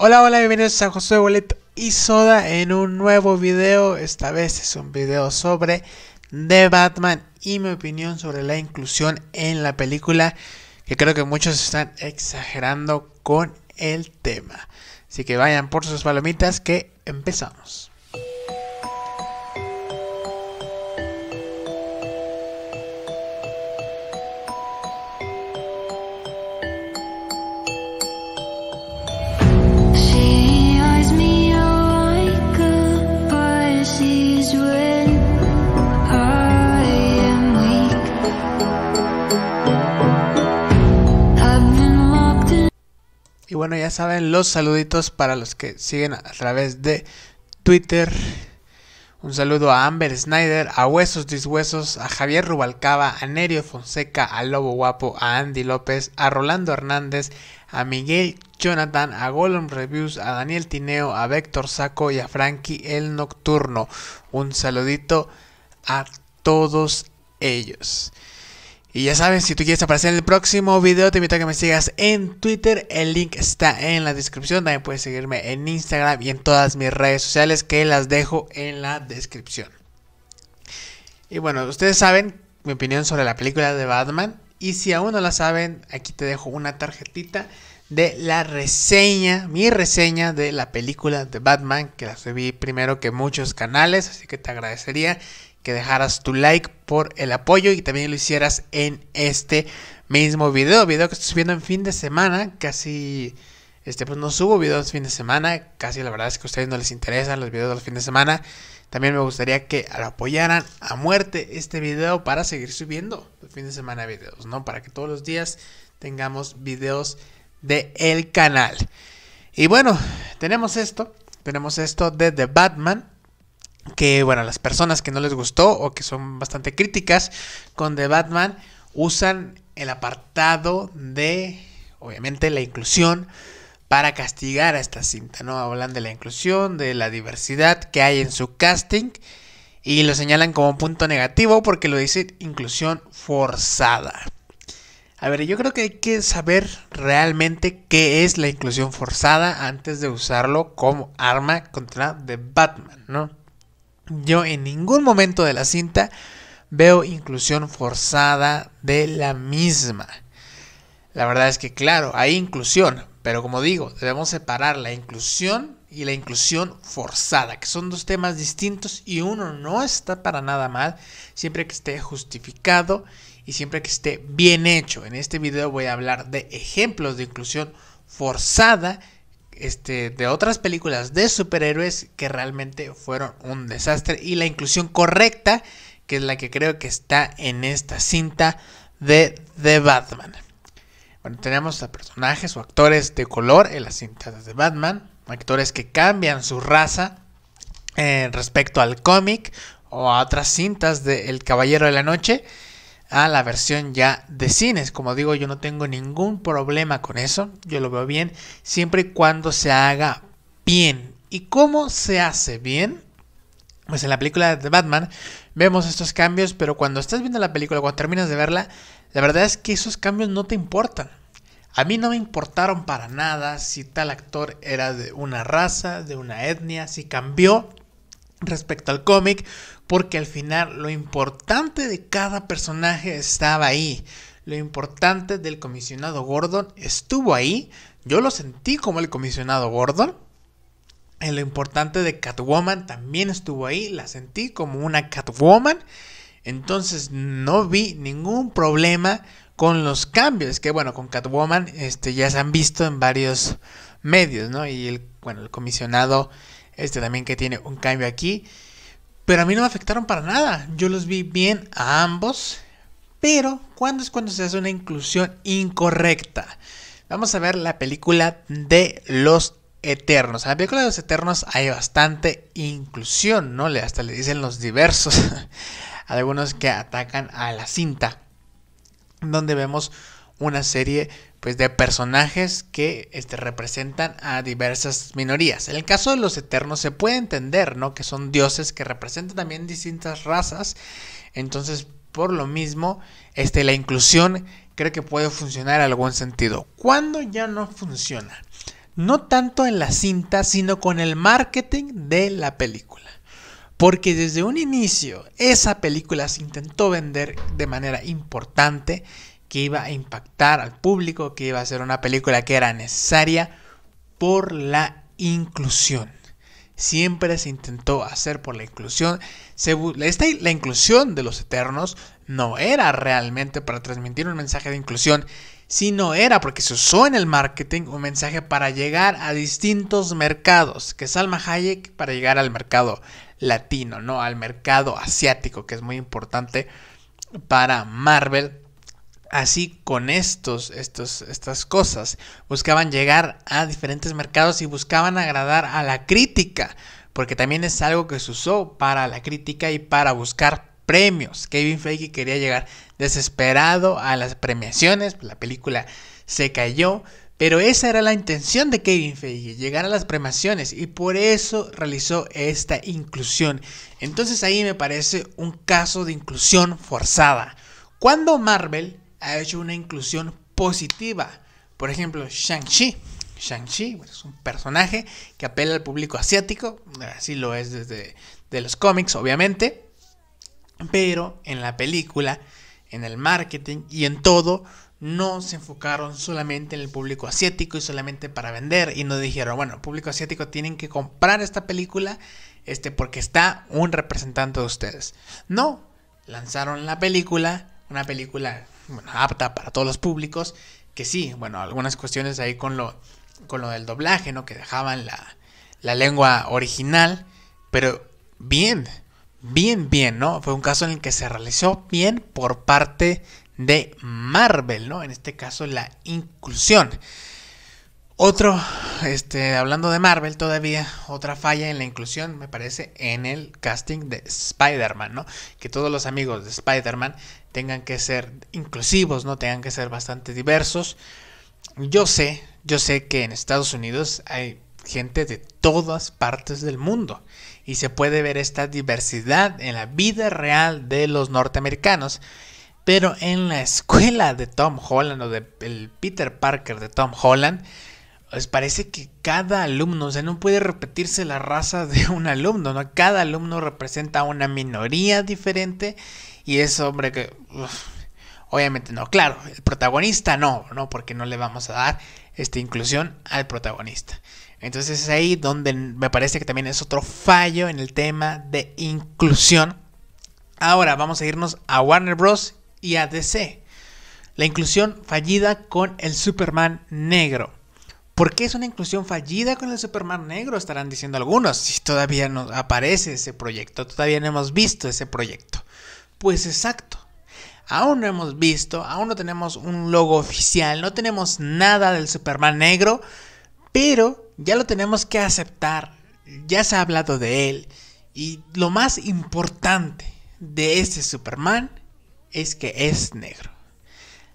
Hola, hola, bienvenidos a José Boleto y Soda en un nuevo video. Esta vez es un video sobre The Batman y mi opinión sobre la inclusión en la película, que creo que muchos están exagerando con el tema. Así que vayan por sus palomitas que empezamos. saben, los saluditos para los que siguen a través de Twitter. Un saludo a Amber Snyder, a Huesos Dishuesos, a Javier Rubalcaba, a Nerio Fonseca, a Lobo Guapo, a Andy López, a Rolando Hernández, a Miguel Jonathan, a Golem Reviews, a Daniel Tineo, a Vector Saco y a Frankie El Nocturno. Un saludito a todos ellos. Y ya saben, si tú quieres aparecer en el próximo video, te invito a que me sigas en Twitter. El link está en la descripción. También puedes seguirme en Instagram y en todas mis redes sociales que las dejo en la descripción. Y bueno, ustedes saben mi opinión sobre la película de Batman. Y si aún no la saben, aquí te dejo una tarjetita de la reseña, mi reseña de la película de Batman, que la subí primero que muchos canales, así que te agradecería que dejaras tu like por el apoyo y también lo hicieras en este mismo video, video que estoy subiendo en fin de semana, casi este pues no subo videos fin de semana, casi la verdad es que a ustedes no les interesan los videos de los de semana. También me gustaría que apoyaran a muerte este video para seguir subiendo los fin de semana videos, ¿no? Para que todos los días tengamos videos de el canal. Y bueno, tenemos esto, tenemos esto de The Batman, que, bueno, las personas que no les gustó o que son bastante críticas con The Batman usan el apartado de, obviamente, la inclusión para castigar a esta cinta, ¿no? Hablan de la inclusión, de la diversidad que hay en su casting y lo señalan como un punto negativo porque lo dice inclusión forzada. A ver, yo creo que hay que saber realmente qué es la inclusión forzada antes de usarlo como arma contra The Batman, ¿no? Yo en ningún momento de la cinta veo inclusión forzada de la misma. La verdad es que claro, hay inclusión, pero como digo, debemos separar la inclusión y la inclusión forzada, que son dos temas distintos y uno no está para nada mal siempre que esté justificado y siempre que esté bien hecho. En este video voy a hablar de ejemplos de inclusión forzada este, de otras películas de superhéroes que realmente fueron un desastre y la inclusión correcta que es la que creo que está en esta cinta de The Batman. Bueno, tenemos a personajes o actores de color en las cintas de Batman, actores que cambian su raza eh, respecto al cómic o a otras cintas de El Caballero de la Noche a la versión ya de cines. Como digo, yo no tengo ningún problema con eso. Yo lo veo bien siempre y cuando se haga bien. ¿Y cómo se hace bien? Pues en la película de Batman vemos estos cambios, pero cuando estás viendo la película, cuando terminas de verla, la verdad es que esos cambios no te importan. A mí no me importaron para nada si tal actor era de una raza, de una etnia, si cambió respecto al cómic, porque al final lo importante de cada personaje estaba ahí. Lo importante del comisionado Gordon estuvo ahí. Yo lo sentí como el comisionado Gordon. Eh, lo importante de Catwoman también estuvo ahí. La sentí como una Catwoman. Entonces no vi ningún problema con los cambios. Que bueno, con Catwoman este, ya se han visto en varios medios, ¿no? Y el, bueno, el comisionado este también que tiene un cambio aquí. Pero a mí no me afectaron para nada. Yo los vi bien a ambos. Pero, ¿cuándo es cuando se hace una inclusión incorrecta? Vamos a ver la película de los Eternos. En la película de los Eternos hay bastante inclusión, ¿no? Hasta le dicen los diversos. Algunos que atacan a la cinta. Donde vemos una serie pues de personajes que este, representan a diversas minorías. En el caso de los eternos se puede entender, ¿no? Que son dioses que representan también distintas razas. Entonces, por lo mismo, este, la inclusión creo que puede funcionar en algún sentido. ¿Cuándo ya no funciona? No tanto en la cinta, sino con el marketing de la película. Porque desde un inicio esa película se intentó vender de manera importante que iba a impactar al público, que iba a ser una película que era necesaria por la inclusión. Siempre se intentó hacer por la inclusión. esta, la inclusión de los eternos no era realmente para transmitir un mensaje de inclusión, sino era porque se usó en el marketing un mensaje para llegar a distintos mercados, que Salma Hayek para llegar al mercado latino, no al mercado asiático, que es muy importante para Marvel Así con estos, estas cosas, buscaban llegar a diferentes mercados y buscaban agradar a la crítica, porque también es algo que se usó para la crítica y para buscar premios. Kevin Feige quería llegar desesperado a las premiaciones, la película se cayó, pero esa era la intención de Kevin Feige, llegar a las premiaciones... y por eso realizó esta inclusión. Entonces ahí me parece un caso de inclusión forzada. Cuando Marvel ha hecho una inclusión positiva. Por ejemplo, Shang-Chi. Shang-Chi es un personaje que apela al público asiático, así lo es desde de los cómics, obviamente, pero en la película, en el marketing y en todo, no se enfocaron solamente en el público asiático y solamente para vender y no dijeron, bueno, público asiático tienen que comprar esta película este porque está un representante de ustedes. No, lanzaron la película, una película bueno, apta para todos los públicos, que sí, bueno, algunas cuestiones ahí con lo, con lo del doblaje, ¿no? Que dejaban la, la lengua original, pero bien, bien, bien, ¿no? Fue un caso en el que se realizó bien por parte de Marvel, ¿no? En este caso, la inclusión. Otro, este, hablando de Marvel todavía, otra falla en la inclusión, me parece, en el casting de Spider-Man, ¿no? Que todos los amigos de Spider-Man tengan que ser inclusivos, ¿no? Tengan que ser bastante diversos. Yo sé, yo sé que en Estados Unidos hay gente de todas partes del mundo y se puede ver esta diversidad en la vida real de los norteamericanos. Pero en la escuela de Tom Holland o de el Peter Parker de Tom Holland, pues, parece que cada alumno, o sea, no puede repetirse la raza de un alumno, ¿no? Cada alumno representa una minoría diferente y es hombre que... obviamente no, claro, el protagonista no, ¿no? Porque no le vamos a dar esta inclusión al protagonista. Entonces es ahí donde me parece que también es otro fallo en el tema de inclusión. Ahora vamos a irnos a Warner Bros. y a DC. La inclusión fallida con el Superman negro. ¿Por qué es una inclusión fallida con el Superman negro? Estarán diciendo algunos, si todavía no aparece ese proyecto, todavía no hemos visto ese proyecto. Pues exacto. Aún no hemos visto, aún no tenemos un logo oficial, no tenemos nada del Superman negro, pero ya lo tenemos que aceptar, ya se ha hablado de él, y lo más importante de este Superman es que es negro.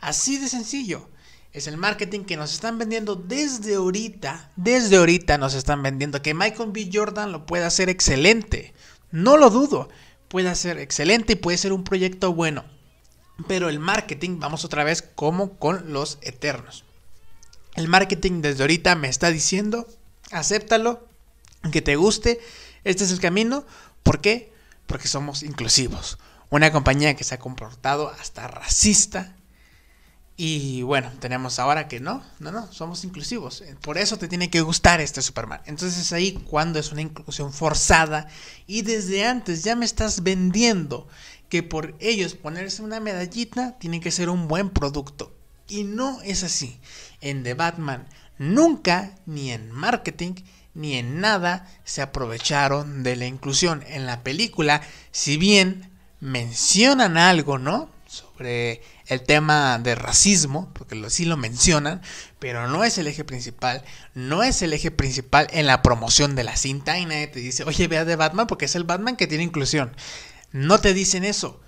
Así de sencillo es el marketing que nos están vendiendo desde ahorita. Desde ahorita nos están vendiendo que Michael B. Jordan lo puede hacer excelente. No lo dudo. Puede ser excelente y puede ser un proyecto bueno. Pero el marketing, vamos otra vez como con los eternos. El marketing desde ahorita me está diciendo, acéptalo, que te guste, este es el camino. ¿Por qué? Porque somos inclusivos. Una compañía que se ha comportado hasta racista y bueno, tenemos ahora que no, no, no, somos inclusivos. Eh, por eso te tiene que gustar este Superman. Entonces ahí cuando es una inclusión forzada y desde antes ya me estás vendiendo que por ellos ponerse una medallita tiene que ser un buen producto. Y no es así. En The Batman nunca, ni en marketing, ni en nada se aprovecharon de la inclusión. En la película, si bien mencionan algo, ¿no? Sobre el tema de racismo, porque lo, sí lo mencionan, pero no es el eje principal, no es el eje principal en la promoción de la cinta y nadie te dice, oye, vea The Batman porque es el Batman que tiene inclusión. No te dicen eso,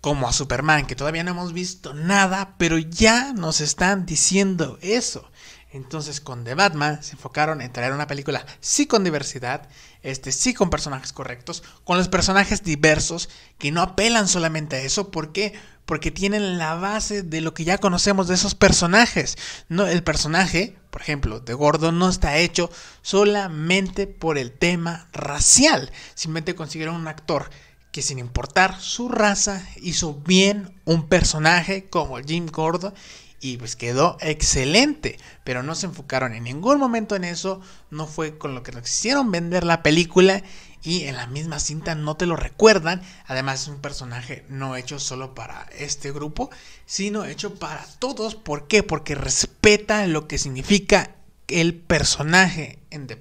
como a Superman, que todavía no hemos visto nada, pero ya nos están diciendo eso. Entonces con The Batman se enfocaron en traer una película sí con diversidad, este, sí con personajes correctos, con los personajes diversos que no apelan solamente a eso. porque porque tienen la base de lo que ya conocemos de esos personajes. No, el personaje, por ejemplo, de Gordon no está hecho solamente por el tema racial. Simplemente consiguieron un actor que sin importar su raza hizo bien un personaje como Jim Gordon y pues quedó excelente, pero no se enfocaron en ningún momento en eso, no fue con lo que nos hicieron vender la película y en la misma cinta no te lo recuerdan. Además es un personaje no hecho solo para este grupo, sino hecho para todos. ¿Por qué? Porque respeta lo que significa el personaje en The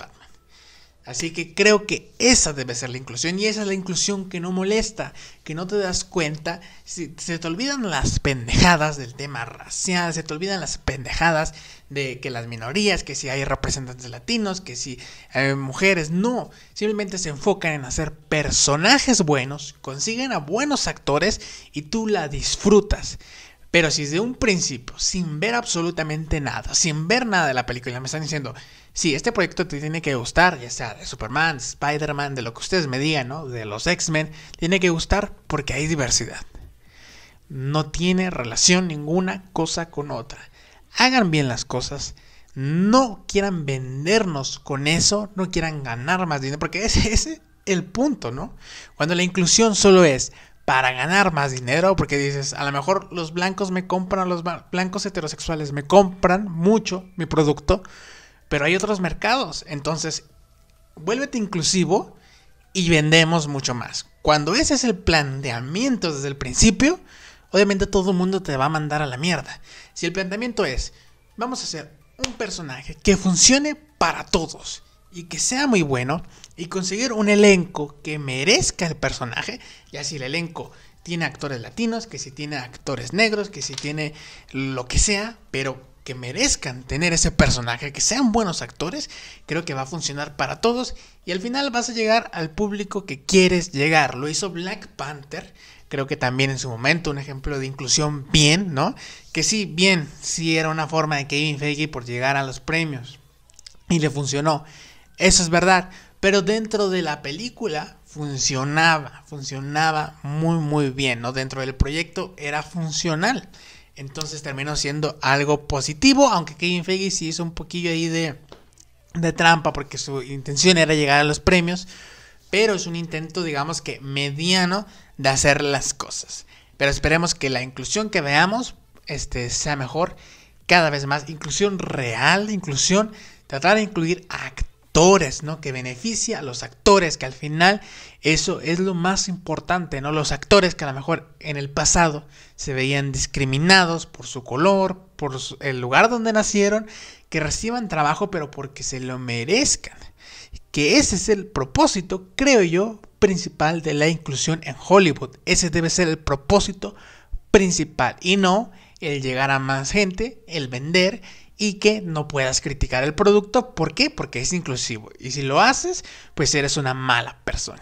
Así que creo que esa debe ser la inclusión y esa es la inclusión que no molesta, que no te das cuenta, se, te olvidan las pendejadas del tema racial, se te olvidan las pendejadas de que las minorías, que si hay representantes latinos, que si hay mujeres, no, simplemente se enfocan en hacer personajes buenos, consiguen a buenos actores y tú la disfrutas. Pero si desde un principio, sin ver absolutamente nada, sin ver nada de la película, me están diciendo, sí, este proyecto te tiene que gustar, ya sea de Superman, Spider-Man, de lo que ustedes me digan, ¿no? De los X-Men, tiene que gustar porque hay diversidad. No tiene relación ninguna cosa con otra. Hagan bien las cosas. No quieran vendernos con eso, no quieran ganar más dinero, porque ese es el punto, ¿no? Cuando la inclusión solo es para ganar más dinero, porque dices, a lo mejor los blancos me compran, los blancos heterosexuales me compran mucho mi producto, pero hay otros mercados. Entonces, vuélvete inclusivo y vendemos mucho más. Cuando ese es el planteamiento desde el principio, obviamente todo el mundo te va a mandar a la mierda. Si el planteamiento es, vamos a hacer un personaje que funcione para todos y que sea muy bueno y conseguir un elenco que merezca el personaje, ya si el elenco tiene actores latinos, que si tiene actores negros, que si tiene lo que sea, pero que merezcan tener ese personaje, que sean buenos actores, creo que va a funcionar para todos y al final vas a llegar al público que quieres llegar. Lo hizo Black Panther, creo que también en su momento un ejemplo de inclusión bien, ¿no? Que sí, bien, sí era una forma de Kevin Feige por llegar a los premios y le funcionó. Eso es verdad. Pero dentro de la película funcionaba, funcionaba muy muy bien, ¿no? Dentro del proyecto era funcional. Entonces terminó siendo algo positivo, aunque Kevin Feige sí hizo un poquillo ahí de, de trampa porque su intención era llegar a los premios, pero es un intento, digamos que mediano de hacer las cosas. Pero esperemos que la inclusión que veamos este, sea mejor cada vez más. Inclusión real, inclusión, tratar de incluir actores ¿no? Que beneficia a los actores, que al final eso es lo más importante, ¿no? Los actores que a lo mejor en el pasado se veían discriminados por su color, por el lugar donde nacieron, que reciban trabajo pero porque se lo merezcan. Que ese es el propósito, creo yo, principal de la inclusión en Hollywood. Ese debe ser el propósito principal y no el llegar a más gente, el vender y que no puedas criticar el producto. ¿Por qué? Porque es inclusivo. Y si lo haces, pues eres una mala persona.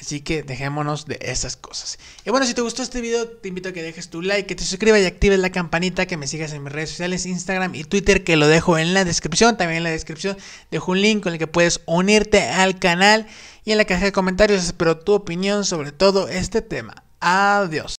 Así que dejémonos de esas cosas. Y bueno, si te gustó este video, te invito a que dejes tu like, que te suscribas y actives la campanita, que me sigas en mis redes sociales, Instagram y Twitter, que lo dejo en la descripción. También en la descripción dejo un link con el que puedes unirte al canal. Y en la caja de comentarios espero tu opinión sobre todo este tema. Adiós.